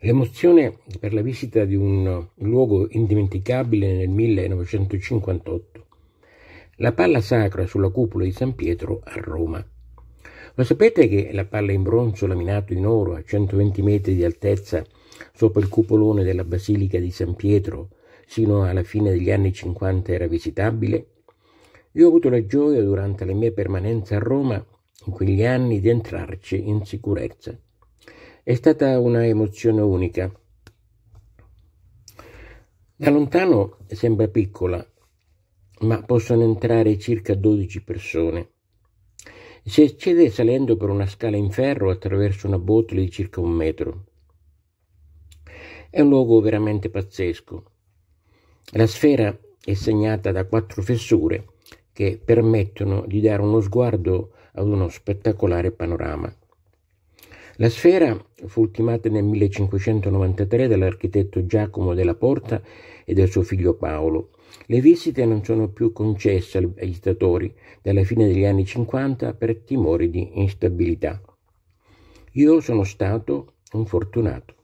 L'emozione per la visita di un luogo indimenticabile nel 1958. La palla sacra sulla cupola di San Pietro a Roma. Lo sapete che la palla in bronzo laminato in oro a 120 metri di altezza sopra il cupolone della Basilica di San Pietro sino alla fine degli anni 50 era visitabile? Io ho avuto la gioia durante la mia permanenza a Roma in quegli anni di entrarci in sicurezza. È stata una emozione unica. Da lontano sembra piccola, ma possono entrare circa 12 persone. Si accede salendo per una scala in ferro attraverso una botola di circa un metro. È un luogo veramente pazzesco. La sfera è segnata da quattro fessure che permettono di dare uno sguardo ad uno spettacolare panorama. La sfera fu ultimata nel 1593 dall'architetto Giacomo della Porta e da suo figlio Paolo. Le visite non sono più concesse ai visitatori dalla fine degli anni 50 per timori di instabilità. Io sono stato un fortunato.